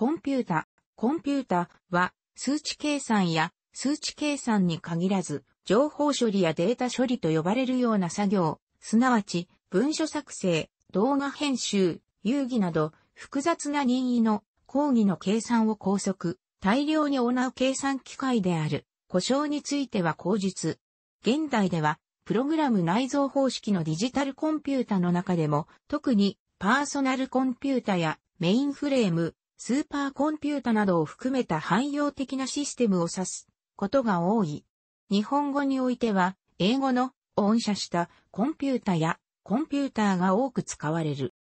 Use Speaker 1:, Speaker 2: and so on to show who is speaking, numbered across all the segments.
Speaker 1: コンピュータ、コンピュータは数値計算や数値計算に限らず情報処理やデータ処理と呼ばれるような作業、すなわち文書作成、動画編集、遊戯など複雑な任意の講義の計算を高速、大量に行う計算機械である。故障については口述。現代ではプログラム内蔵方式のディジタルコンピュータの中でも特にパーソナルコンピュータやメインフレーム、スーパーコンピュータなどを含めた汎用的なシステムを指すことが多い。日本語においては、英語の音写したコンピュータやコンピューターが多く使われる。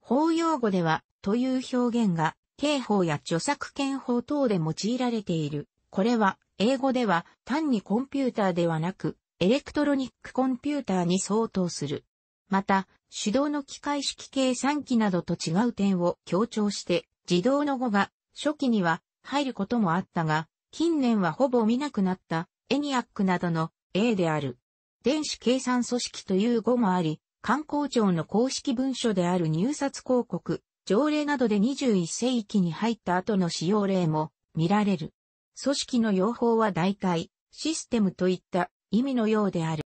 Speaker 1: 法用語ではという表現が刑法や著作権法等で用いられている。これは英語では単にコンピューターではなくエレクトロニックコンピューターに相当する。また、手動の機械式計算機などと違う点を強調して自動の語が初期には入ることもあったが、近年はほぼ見なくなったエニアックなどの A である。電子計算組織という語もあり、観光庁の公式文書である入札広告、条例などで21世紀に入った後の使用例も見られる。組織の用法は大体、システムといった意味のようである。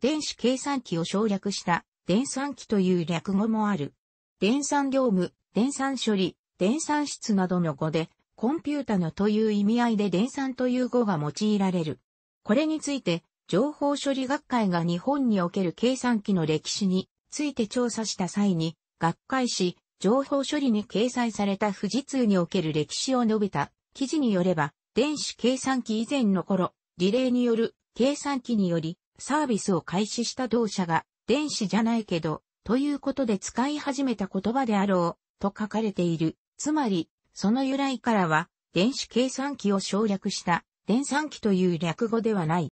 Speaker 1: 電子計算機を省略した電算機という略語もある。電算業務、電算処理、電算室などの語で、コンピュータのという意味合いで電算という語が用いられる。これについて、情報処理学会が日本における計算機の歴史について調査した際に、学会誌、情報処理に掲載された富士通における歴史を述べた記事によれば、電子計算機以前の頃、リレーによる計算機によりサービスを開始した同社が電子じゃないけど、ということで使い始めた言葉であろう、と書かれている。つまり、その由来からは、電子計算機を省略した電算機という略語ではない。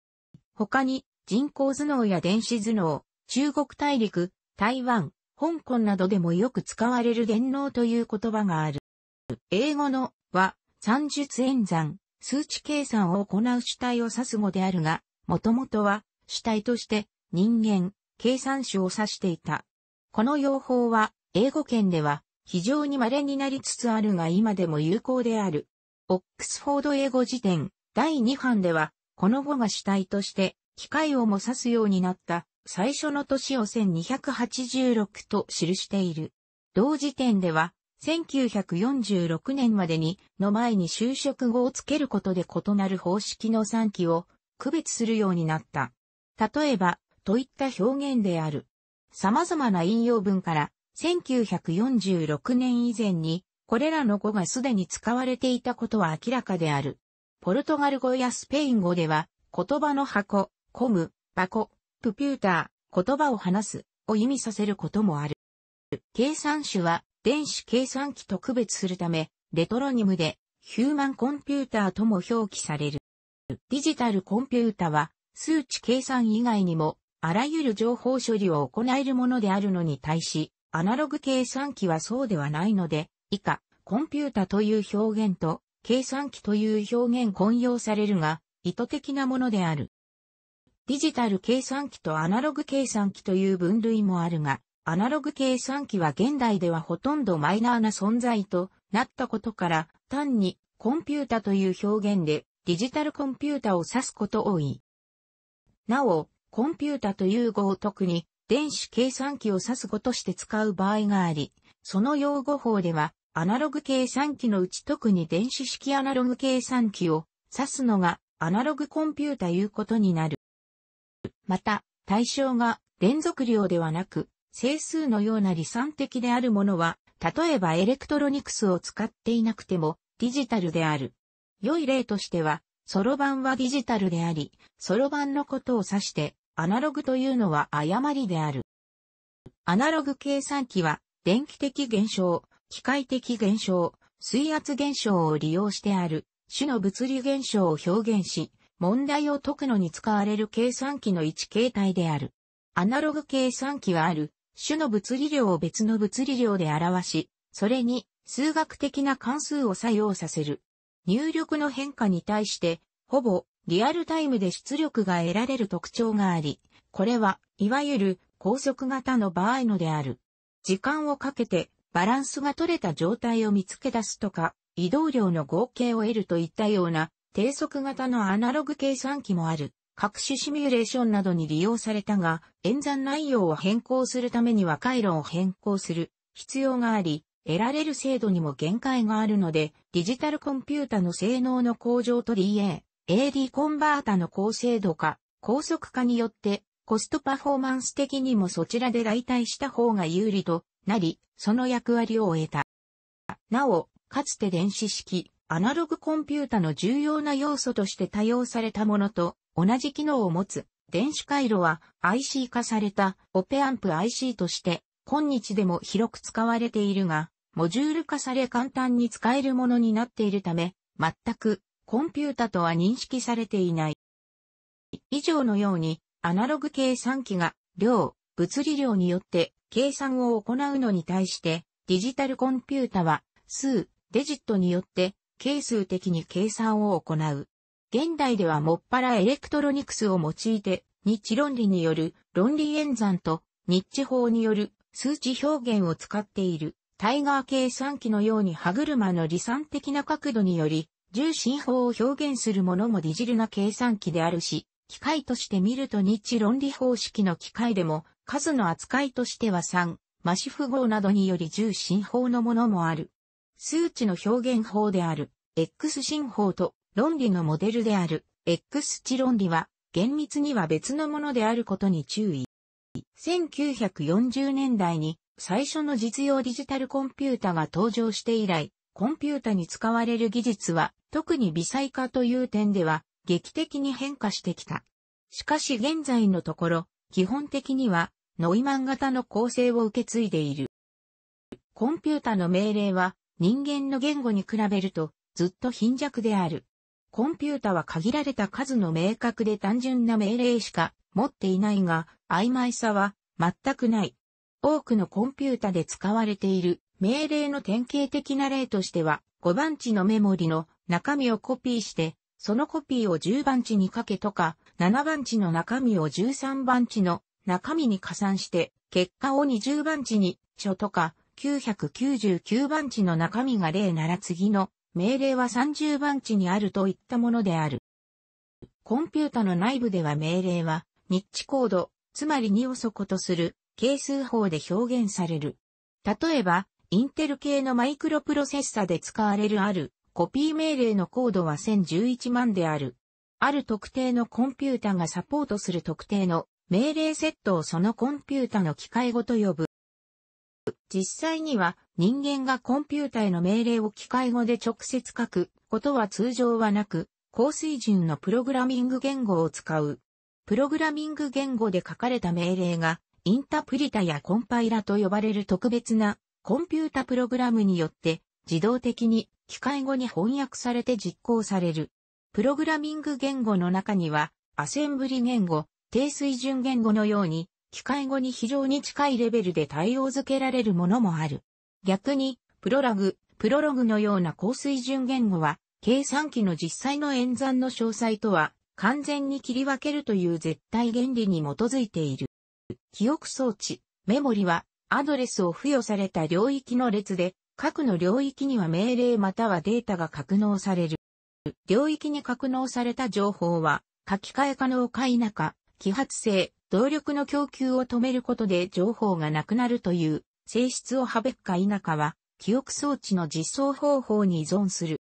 Speaker 1: 他に、人工頭脳や電子頭脳、中国大陸、台湾、香港などでもよく使われる電脳という言葉がある。英語のは、算術演算、数値計算を行う主体を指す語であるが、もともとは主体として人間、計算手を指していた。この用法は、英語圏では非常に稀になりつつあるが今でも有効である。オックスフォード英語辞典第2版では、この語が主体として、機械をも指すようになった最初の年を1286と記している。同時点では、1946年までに、の前に就職後をつけることで異なる方式の3期を区別するようになった。例えば、といった表現である。様々な引用文から、1946年以前に、これらの語がすでに使われていたことは明らかである。ポルトガル語やスペイン語では、言葉の箱、コム、箱、プピューター、言葉を話す、を意味させることもある。計算種は、電子計算機と区別するため、レトロニムで、ヒューマンコンピューターとも表記される。ディジタルコンピュータは、数値計算以外にも、あらゆる情報処理を行えるものであるのに対し、アナログ計算機はそうではないので、以下、コンピュータという表現と、計算機という表現混用されるが、意図的なものである。ディジタル計算機とアナログ計算機という分類もあるが、アナログ計算機は現代ではほとんどマイナーな存在となったことから、単にコンピュータという表現でディジタルコンピュータを指すこと多い。なお、コンピュータという語を特に電子計算機を指す語として使う場合があり、その用語法では、アナログ計算機のうち特に電子式アナログ計算機を指すのがアナログコンピュータいうことになる。また、対象が連続量ではなく、整数のような理算的であるものは、例えばエレクトロニクスを使っていなくてもディジタルである。良い例としては、ソロ版はディジタルであり、ソロ版のことを指してアナログというのは誤りである。アナログ計算機は、電気的現象、機械的現象、水圧現象を利用してある、種の物理現象を表現し、問題を解くのに使われる計算機の一形態である。アナログ計算機はある、種の物理量を別の物理量で表し、それに数学的な関数を作用させる。入力の変化に対して、ほぼリアルタイムで出力が得られる特徴があり、これは、いわゆる高速型の場合のである。時間をかけてバランスが取れた状態を見つけ出すとか、移動量の合計を得るといったような低速型のアナログ計算機もある。各種シミュレーションなどに利用されたが、演算内容を変更するためには回路を変更する必要があり、得られる精度にも限界があるので、ディジタルコンピュータの性能の向上と DA、AD コンバータの高精度化、高速化によって、コストパフォーマンス的にもそちらで代替した方が有利となり、その役割を終えた。なお、かつて電子式、アナログコンピュータの重要な要素として多用されたものと同じ機能を持つ電子回路は IC 化されたオペアンプ IC として今日でも広く使われているが、モジュール化され簡単に使えるものになっているため、全くコンピュータとは認識されていない。以上のように、アナログ計算機が、量、物理量によって計算を行うのに対して、デジタルコンピュータは、数、デジットによって、係数的に計算を行う。現代ではもっぱらエレクトロニクスを用いて、日論理による論理演算と、日法による数値表現を使っている。タイガー計算機のように歯車の理算的な角度により重心法を表現するものもディジルな計算機であるし、機械として見ると日ッ論理方式の機械でも、数の扱いとしては3、マシ符号などにより重心法のものもある。数値の表現法である、X 進法と論理のモデルである、X 値論理は、厳密には別のものであることに注意。1940年代に最初の実用デジタルコンピュータが登場して以来、コンピュータに使われる技術は、特に微細化という点では、劇的に変化してきた。しかし現在のところ、基本的には、ノイマン型の構成を受け継いでいる。コンピュータの命令は、人間の言語に比べると、ずっと貧弱である。コンピュータは限られた数の明確で単純な命令しか持っていないが、曖昧さは全くない。多くのコンピュータで使われている命令の典型的な例としては、5番地のメモリの中身をコピーして、そのコピーを10番地にかけとか、7番地の中身を13番地の中身に加算して、結果を20番地に書とか、999番地の中身が例なら次の命令は30番地にあるといったものである。コンピュータの内部では命令は、ニッチコード、つまり2を底とする、係数法で表現される。例えば、インテル系のマイクロプロセッサで使われるあるコピー命令のコードは1011万である。ある特定のコンピュータがサポートする特定の命令セットをそのコンピュータの機械語と呼ぶ。実際には人間がコンピュータへの命令を機械語で直接書くことは通常はなく、高水準のプログラミング言語を使う。プログラミング言語で書かれた命令がインタプリタやコンパイラと呼ばれる特別なコンピュータプログラムによって自動的に機械語に翻訳されて実行される。プログラミング言語の中には、アセンブリ言語、低水準言語のように、機械語に非常に近いレベルで対応づけられるものもある。逆に、プロラグ、プロログのような高水準言語は、計算機の実際の演算の詳細とは、完全に切り分けるという絶対原理に基づいている。記憶装置、メモリは、アドレスを付与された領域の列で、核の領域には命令またはデータが格納される。領域に格納された情報は、書き換え可能か否か、揮発性、動力の供給を止めることで情報がなくなるという性質をはべくか否かは、記憶装置の実装方法に依存する。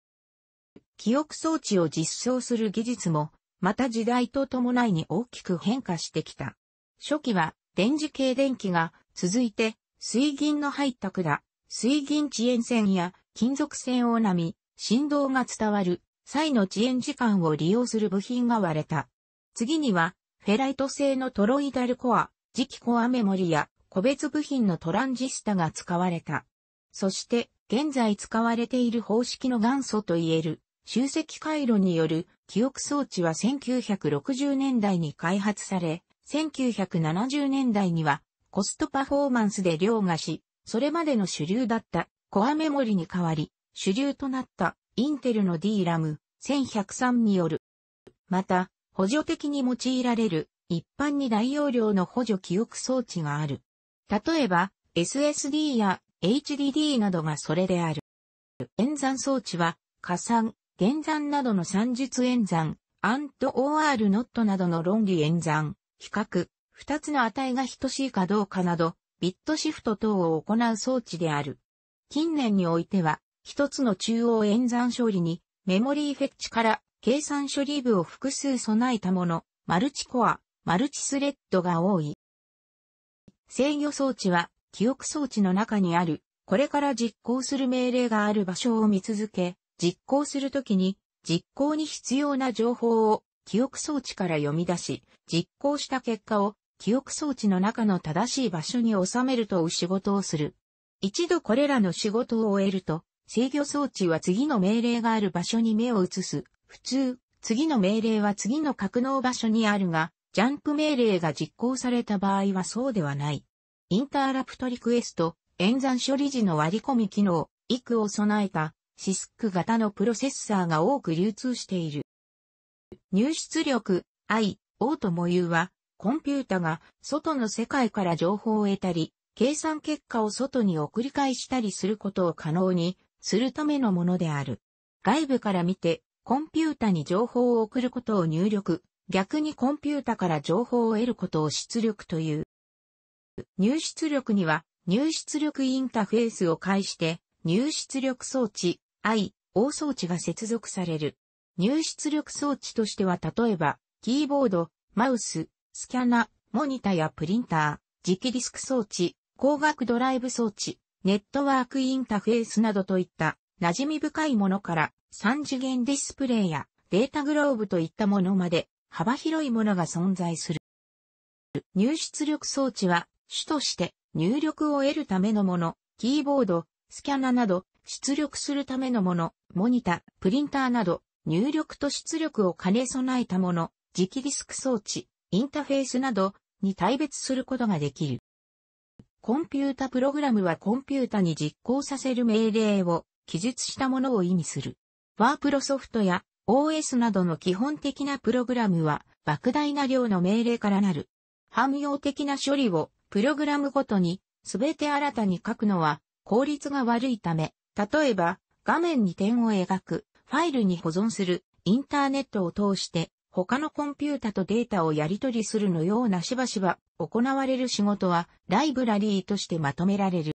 Speaker 1: 記憶装置を実装する技術も、また時代と伴いに大きく変化してきた。初期は、電磁系電気が続いて、水銀の入った管、水銀遅延線や金属線を波、振動が伝わる際の遅延時間を利用する部品が割れた。次には、フェライト製のトロイダルコア、磁気コアメモリや個別部品のトランジスタが使われた。そして、現在使われている方式の元祖といえる、集積回路による記憶装置は1960年代に開発され、1970年代にはコストパフォーマンスで凌駕し、それまでの主流だったコアメモリに代わり、主流となったインテルの DRAM 1103による。また、補助的に用いられる一般に大容量の補助記憶装置がある。例えば、SSD や HDD などがそれである。演算装置は、加算、減算などの算術演算、AND OR ノットなどの論理演算、比較、二つの値が等しいかどうかなど、ビットシフト等を行う装置である。近年においては、一つの中央演算処理に、メモリーフェッチから計算処理部を複数備えたもの、マルチコア、マルチスレッドが多い。制御装置は、記憶装置の中にある、これから実行する命令がある場所を見続け、実行するときに、実行に必要な情報を記憶装置から読み出し、実行した結果を記憶装置の中の正しい場所に収めるとう仕事をする。一度これらの仕事を終えると、制御装置は次の命令がある場所に目を移す。普通、次の命令は次の格納場所にあるが、ジャンプ命令が実行された場合はそうではない。インターラプトリクエスト、演算処理時の割り込み機能、イクを備えた、シスク型のプロセッサーが多く流通している。入出力、I、O とも言うは、コンピュータが外の世界から情報を得たり、計算結果を外に送り返したりすることを可能にするためのものである。外部から見て、コンピュータに情報を送ることを入力、逆にコンピュータから情報を得ることを出力という。入出力には、入出力インターフェースを介して、入出力装置、I、O 装置が接続される。入出力装置としては例えば、キーボード、マウス、スキャナ、モニタやプリンター、磁気ディスク装置、光学ドライブ装置、ネットワークインタフェースなどといった馴染み深いものから3次元ディスプレイやデータグローブといったものまで幅広いものが存在する。入出力装置は主として入力を得るためのもの、キーボード、スキャナなど出力するためのもの、モニタ、プリンターなど入力と出力を兼ね備えたもの、磁気ディスク装置、インタフェースなどに対別することができる。コンピュータプログラムはコンピュータに実行させる命令を記述したものを意味する。ワープロソフトや OS などの基本的なプログラムは莫大な量の命令からなる。汎用的な処理をプログラムごとに全て新たに書くのは効率が悪いため、例えば画面に点を描く、ファイルに保存する、インターネットを通して他のコンピュータとデータをやり取りするのようなしばしば行われる仕事はライブラリーとしてまとめられる。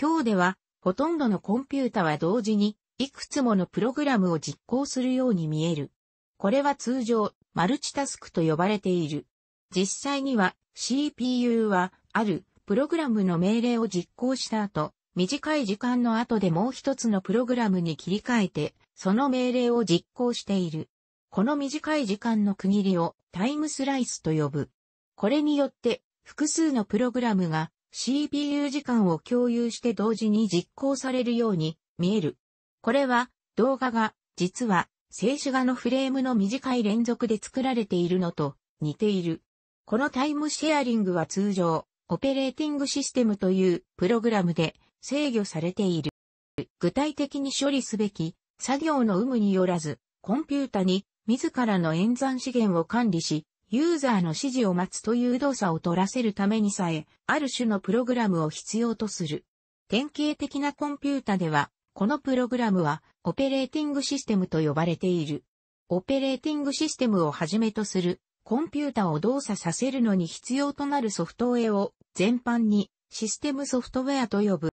Speaker 1: 今日ではほとんどのコンピュータは同時にいくつものプログラムを実行するように見える。これは通常マルチタスクと呼ばれている。実際には CPU はあるプログラムの命令を実行した後、短い時間の後でもう一つのプログラムに切り替えて、その命令を実行している。この短い時間の区切りをタイムスライスと呼ぶ。これによって、複数のプログラムが CPU 時間を共有して同時に実行されるように見える。これは動画が実は静止画のフレームの短い連続で作られているのと似ている。このタイムシェアリングは通常、オペレーティングシステムというプログラムで制御されている。具体的に処理すべき作業の有無によらず、コンピュータに自らの演算資源を管理し、ユーザーの指示を待つという動作を取らせるためにさえ、ある種のプログラムを必要とする。典型的なコンピュータでは、このプログラムは、オペレーティングシステムと呼ばれている。オペレーティングシステムをはじめとする、コンピュータを動作させるのに必要となるソフトウェアを、全般に、システムソフトウェアと呼ぶ。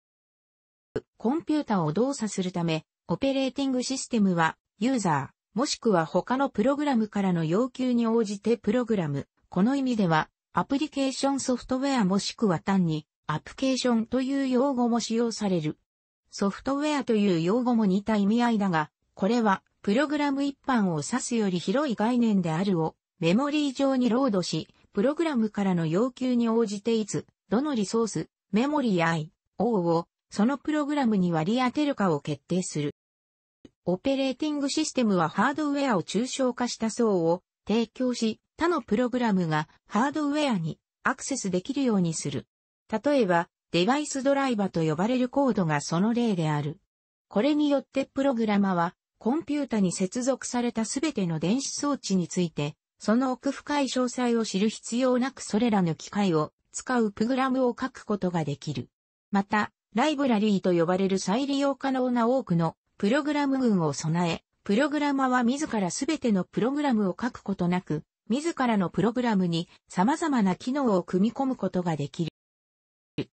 Speaker 1: コンピュータを動作するため、オペレーティングシステムは、ユーザー、もしくは他のプログラムからの要求に応じてプログラム。この意味では、アプリケーションソフトウェアもしくは単に、アプケーションという用語も使用される。ソフトウェアという用語も似た意味合いだが、これは、プログラム一般を指すより広い概念であるを、メモリー上にロードし、プログラムからの要求に応じていつ、どのリソース、メモリー I、O を、そのプログラムに割り当てるかを決定する。オペレーティングシステムはハードウェアを抽象化した層を提供し、他のプログラムがハードウェアにアクセスできるようにする。例えば、デバイスドライバと呼ばれるコードがその例である。これによってプログラマは、コンピュータに接続されたすべての電子装置について、その奥深い詳細を知る必要なくそれらの機械を使うプログラムを書くことができる。また、ライブラリーと呼ばれる再利用可能な多くのプログラム群を備え、プログラマは自らすべてのプログラムを書くことなく、自らのプログラムに様々な機能を組み込むことができる。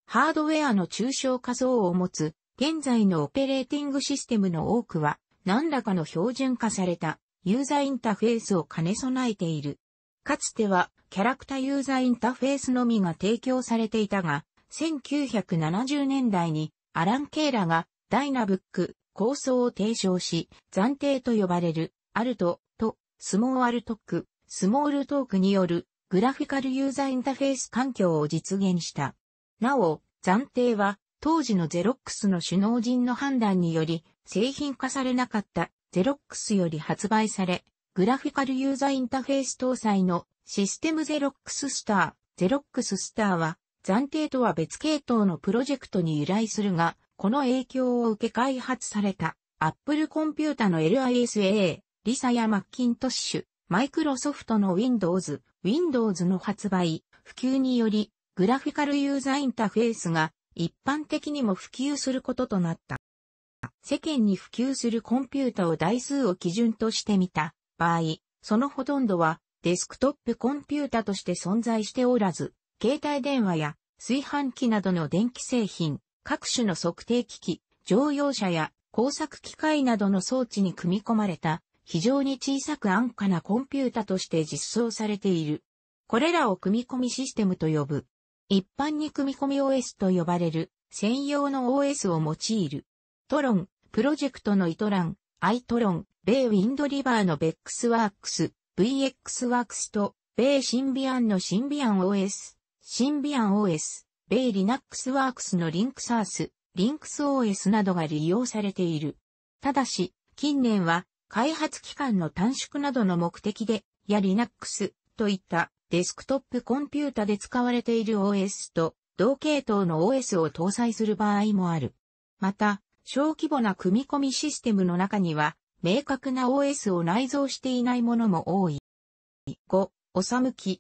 Speaker 1: ハードウェアの抽象化像を持つ、現在のオペレーティングシステムの多くは、何らかの標準化されたユーザーインターフェースを兼ね備えている。かつては、キャラクターユーザーインターフェースのみが提供されていたが、1970年代にアラン・ケーラがダイナブック構想を提唱し、暫定と呼ばれる、アルトと、スモーアルトック、スモールトークによる、グラフィカルユーザーインターフェース環境を実現した。なお、暫定は、当時のゼロックスの首脳陣の判断により、製品化されなかったゼロックスより発売され、グラフィカルユーザーインターフェース搭載のシステムゼロックススター、ゼロックススターは、暫定とは別系統のプロジェクトに由来するが、この影響を受け開発された、Apple コンピュータの LISA、リサやマッキントッシュ、マイクロソフトの Windows、Windows の発売、普及により、グラフィカルユーザーインターフェースが一般的にも普及することとなった。世間に普及するコンピュータを台数を基準としてみた場合、そのほとんどはデスクトップコンピュータとして存在しておらず、携帯電話や炊飯器などの電気製品、各種の測定機器、乗用車や工作機械などの装置に組み込まれた非常に小さく安価なコンピュータとして実装されている。これらを組み込みシステムと呼ぶ。一般に組み込み OS と呼ばれる専用の OS を用いる。トロン、プロジェクトのイトラン、アイトロン、米ウィンドリバーのベックスワークス、VX ワークスと、米シンビアンのシンビアン OS、シンビアン OS、米リナックスワークスのリンクサース、リンクス o s などが利用されている。ただし、近年は開発期間の短縮などの目的で、やリナックスといったデスクトップコンピュータで使われている OS と同系統の OS を搭載する場合もある。また、小規模な組み込みシステムの中には、明確な OS を内蔵していないものも多い。5、おさむき、